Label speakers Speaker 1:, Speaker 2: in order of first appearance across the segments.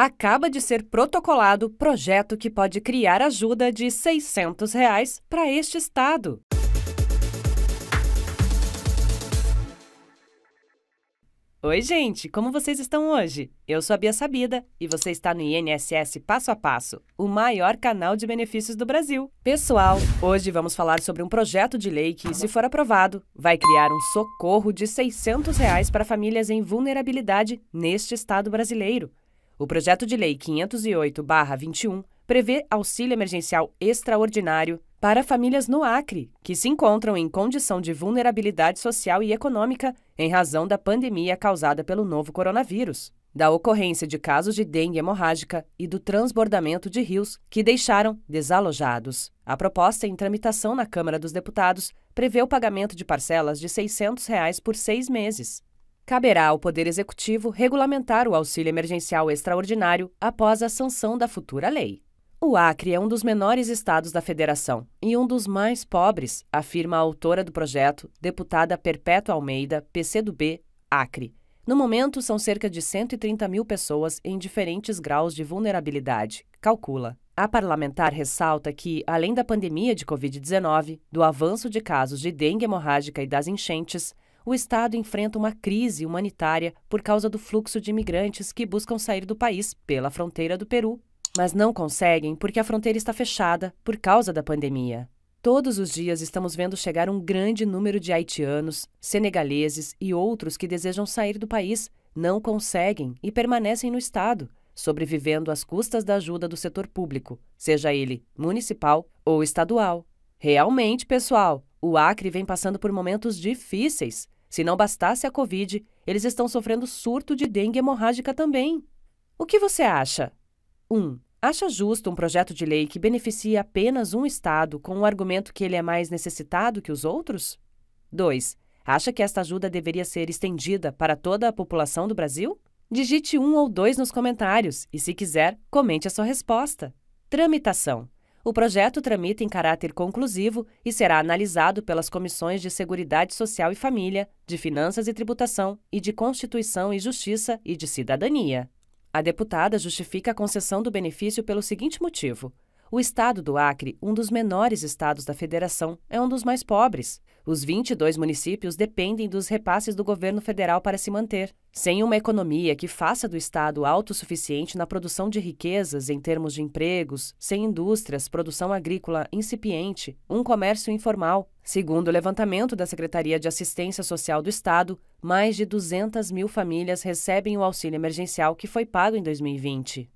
Speaker 1: Acaba de ser protocolado projeto que pode criar ajuda de R$ 600 reais para este estado. Oi, gente! Como vocês estão hoje? Eu sou a Bia Sabida e você está no INSS Passo a Passo, o maior canal de benefícios do Brasil. Pessoal, hoje vamos falar sobre um projeto de lei que, se for aprovado, vai criar um socorro de R$ 600 reais para famílias em vulnerabilidade neste estado brasileiro. O projeto de lei 508/21 prevê auxílio emergencial extraordinário para famílias no Acre que se encontram em condição de vulnerabilidade social e econômica em razão da pandemia causada pelo novo coronavírus, da ocorrência de casos de dengue hemorrágica e do transbordamento de rios que deixaram desalojados. A proposta em tramitação na Câmara dos Deputados prevê o pagamento de parcelas de R$ 600 reais por seis meses. Caberá ao Poder Executivo regulamentar o auxílio emergencial extraordinário após a sanção da futura lei. O Acre é um dos menores estados da federação e um dos mais pobres, afirma a autora do projeto, deputada Perpétua Almeida, PCdoB, Acre. No momento, são cerca de 130 mil pessoas em diferentes graus de vulnerabilidade, calcula. A parlamentar ressalta que, além da pandemia de Covid-19, do avanço de casos de dengue hemorrágica e das enchentes, o Estado enfrenta uma crise humanitária por causa do fluxo de imigrantes que buscam sair do país pela fronteira do Peru, mas não conseguem porque a fronteira está fechada por causa da pandemia. Todos os dias estamos vendo chegar um grande número de haitianos, senegaleses e outros que desejam sair do país, não conseguem e permanecem no Estado, sobrevivendo às custas da ajuda do setor público, seja ele municipal ou estadual. Realmente, pessoal, o Acre vem passando por momentos difíceis se não bastasse a Covid, eles estão sofrendo surto de dengue hemorrágica também. O que você acha? 1. Um, acha justo um projeto de lei que beneficia apenas um Estado com o argumento que ele é mais necessitado que os outros? 2. Acha que esta ajuda deveria ser estendida para toda a população do Brasil? Digite um ou dois nos comentários e, se quiser, comente a sua resposta. Tramitação. O projeto tramita em caráter conclusivo e será analisado pelas comissões de Seguridade Social e Família, de Finanças e Tributação e de Constituição e Justiça e de Cidadania. A deputada justifica a concessão do benefício pelo seguinte motivo: o estado do Acre, um dos menores estados da federação, é um dos mais pobres. Os 22 municípios dependem dos repasses do governo federal para se manter. Sem uma economia que faça do estado autossuficiente na produção de riquezas em termos de empregos, sem indústrias, produção agrícola incipiente, um comércio informal, Segundo o levantamento da Secretaria de Assistência Social do Estado, mais de 200 mil famílias recebem o auxílio emergencial que foi pago em 2020.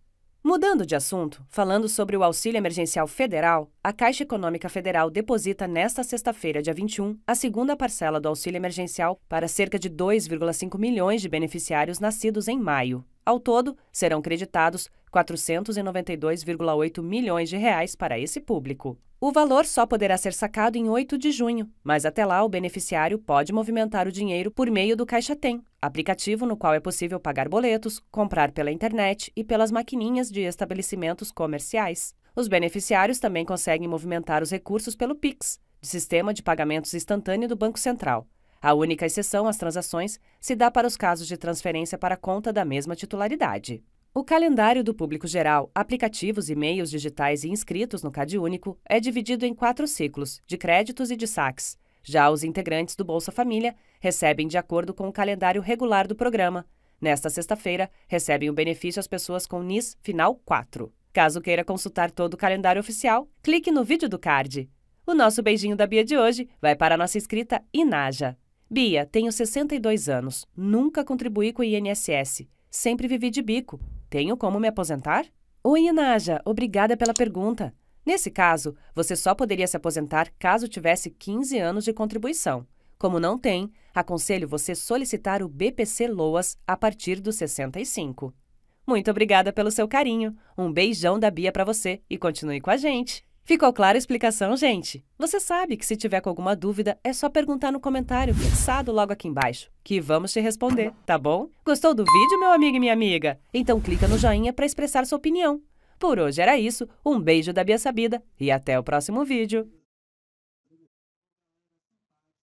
Speaker 1: Mudando de assunto, falando sobre o auxílio emergencial federal, a Caixa Econômica Federal deposita nesta sexta-feira, dia 21, a segunda parcela do auxílio emergencial para cerca de 2,5 milhões de beneficiários nascidos em maio. Ao todo, serão creditados 492,8 milhões de reais para esse público. O valor só poderá ser sacado em 8 de junho, mas até lá o beneficiário pode movimentar o dinheiro por meio do Caixa Tem, aplicativo no qual é possível pagar boletos, comprar pela internet e pelas maquininhas de estabelecimentos comerciais. Os beneficiários também conseguem movimentar os recursos pelo Pix, de sistema de pagamentos instantâneo do Banco Central. A única exceção às transações se dá para os casos de transferência para conta da mesma titularidade. O calendário do público geral, aplicativos e meios digitais e inscritos no Cade Único é dividido em quatro ciclos, de créditos e de saques. Já os integrantes do Bolsa Família recebem de acordo com o calendário regular do programa. Nesta sexta-feira, recebem o benefício as pessoas com NIS Final 4. Caso queira consultar todo o calendário oficial, clique no vídeo do card. O nosso beijinho da Bia de hoje vai para a nossa inscrita Inaja. Bia, tenho 62 anos, nunca contribuí com o INSS, sempre vivi de bico. Tenho como me aposentar? Oi, Inaja, obrigada pela pergunta. Nesse caso, você só poderia se aposentar caso tivesse 15 anos de contribuição. Como não tem, aconselho você solicitar o BPC Loas a partir dos 65. Muito obrigada pelo seu carinho. Um beijão da Bia para você e continue com a gente. Ficou clara a explicação, gente? Você sabe que se tiver com alguma dúvida, é só perguntar no comentário fixado logo aqui embaixo, que vamos te responder, tá bom? Gostou do vídeo, meu amigo e minha amiga? Então clica no joinha para expressar sua opinião. Por hoje era isso, um beijo da Bia Sabida e até o próximo vídeo.